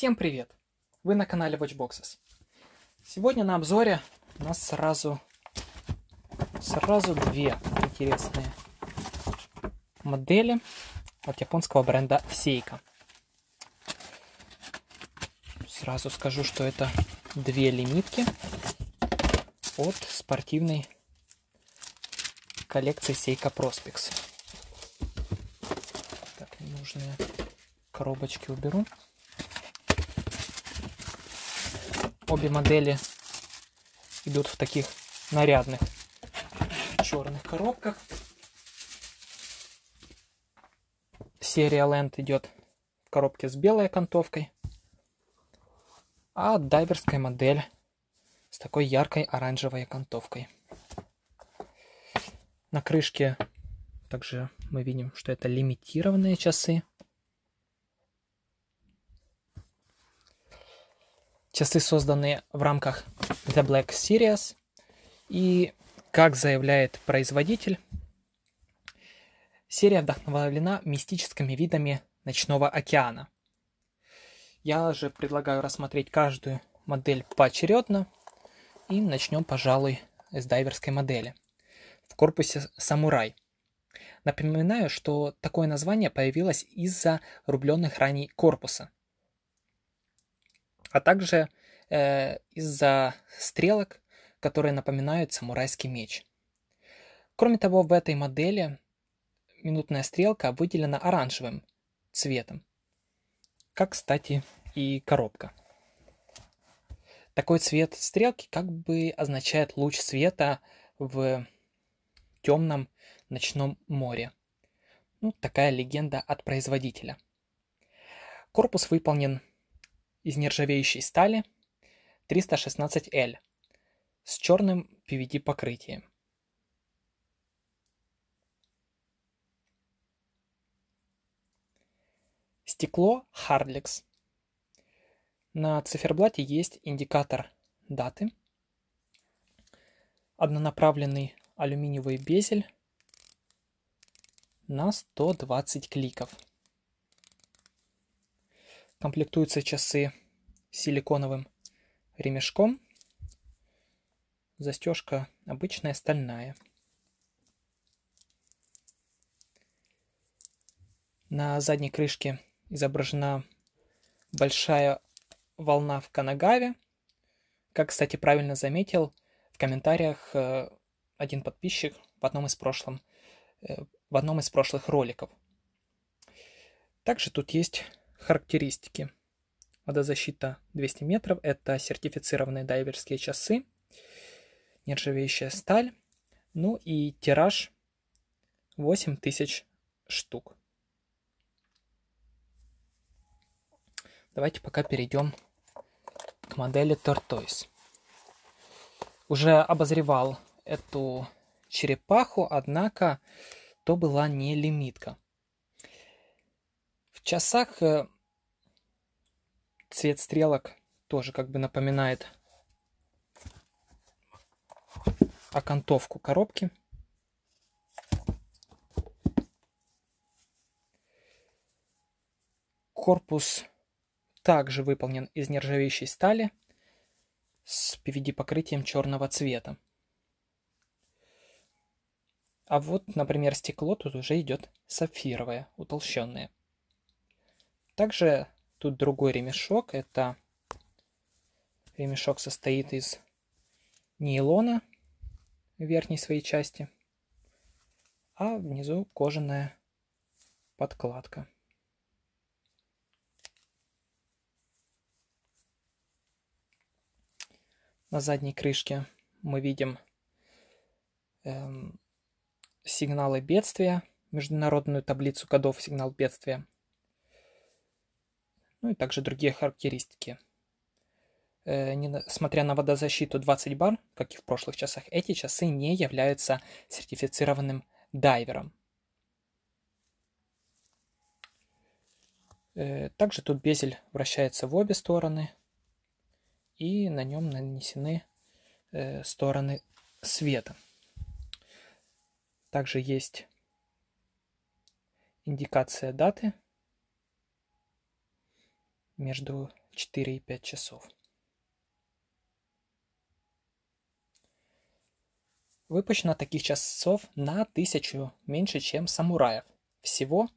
Всем привет! Вы на канале Watchboxes. Сегодня на обзоре у нас сразу, сразу две интересные модели от японского бренда Seiko. Сразу скажу, что это две лимитки от спортивной коллекции Seiko Prospects. Так, ненужные коробочки уберу. Обе модели идут в таких нарядных черных коробках. Серия Land идет в коробке с белой окантовкой. А дайверская модель с такой яркой оранжевой окантовкой. На крышке также мы видим, что это лимитированные часы. Часы созданы в рамках The Black Series, и, как заявляет производитель, серия вдохновлена мистическими видами ночного океана. Я же предлагаю рассмотреть каждую модель поочередно, и начнем, пожалуй, с дайверской модели. В корпусе «Самурай». Напоминаю, что такое название появилось из-за рубленных раней корпуса – а также э, из-за стрелок, которые напоминают самурайский меч. Кроме того, в этой модели минутная стрелка выделена оранжевым цветом, как, кстати, и коробка. Такой цвет стрелки как бы означает луч света в темном ночном море. Ну, такая легенда от производителя. Корпус выполнен из нержавеющей стали 316L с черным PVD-покрытием. Стекло Hardlex. На циферблате есть индикатор даты, однонаправленный алюминиевый безель на 120 кликов – Комплектуются часы силиконовым ремешком. Застежка обычная, стальная. На задней крышке изображена большая волна в Канагаве. Как, кстати, правильно заметил в комментариях э, один подписчик в одном из прошлом, э, в одном из прошлых роликов. Также тут есть Характеристики. Водозащита 200 метров. Это сертифицированные дайверские часы, нержавеющая сталь. Ну и тираж 8000 штук. Давайте пока перейдем к модели Tortoise. Уже обозревал эту черепаху, однако то была не лимитка часах э, цвет стрелок тоже как бы напоминает окантовку коробки. Корпус также выполнен из нержавеющей стали с PVD-покрытием черного цвета. А вот, например, стекло тут уже идет сапфировое, утолщенное. Также тут другой ремешок. Это ремешок состоит из нейлона в верхней своей части, а внизу кожаная подкладка. На задней крышке мы видим эм, сигналы бедствия, международную таблицу кодов сигнал бедствия – ну и также другие характеристики. Э, Несмотря на водозащиту 20 бар, как и в прошлых часах, эти часы не являются сертифицированным дайвером. Э, также тут безель вращается в обе стороны, и на нем нанесены э, стороны света. Также есть индикация даты между 4 и 5 часов. Выпущено таких часов на тысячу меньше, чем самураев. Всего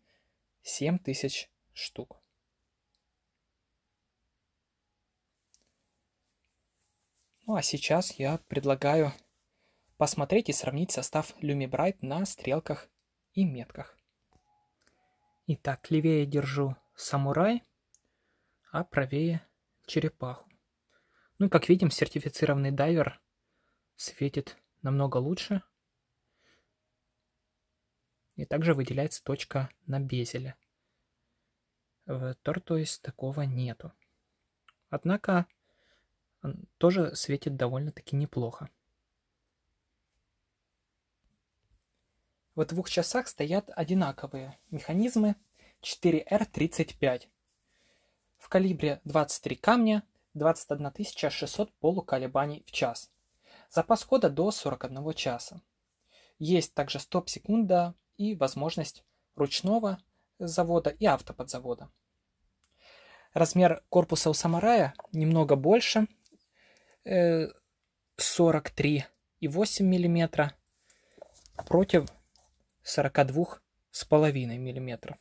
7000 штук. Ну а сейчас я предлагаю посмотреть и сравнить состав Люмибрайт на стрелках и метках. Итак, левее держу самурай – а правее – черепаху. Ну и как видим, сертифицированный дайвер светит намного лучше. И также выделяется точка на безеле. В Tortoise такого нету. Однако он тоже светит довольно-таки неплохо. В двух часах стоят одинаковые механизмы 4R35 в калибре 23 камня 21 600 полуколебаний в час. Запас хода до 41 часа. Есть также стоп секунда и возможность ручного завода и автоподзавода. Размер корпуса у самурая немного больше, 43,8 э, мм против 42,5 мм.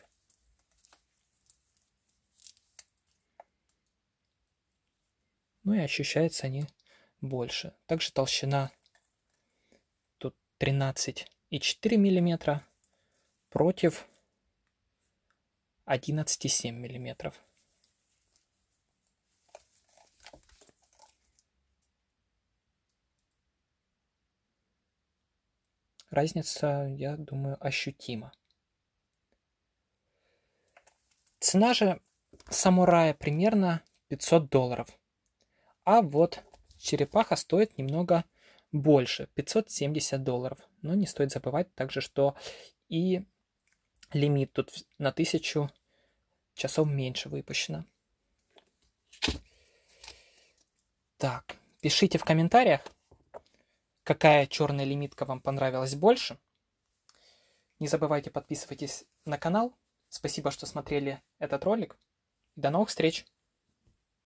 ну и ощущаются они больше. Также толщина тут 13,4 мм против 11,7 мм. Разница, я думаю, ощутима. Цена же самурая примерно 500 долларов – а вот черепаха стоит немного больше, 570 долларов. Но не стоит забывать также, что и лимит тут на тысячу часов меньше выпущено. Так, пишите в комментариях, какая черная лимитка вам понравилась больше. Не забывайте подписывайтесь на канал. Спасибо, что смотрели этот ролик. До новых встреч!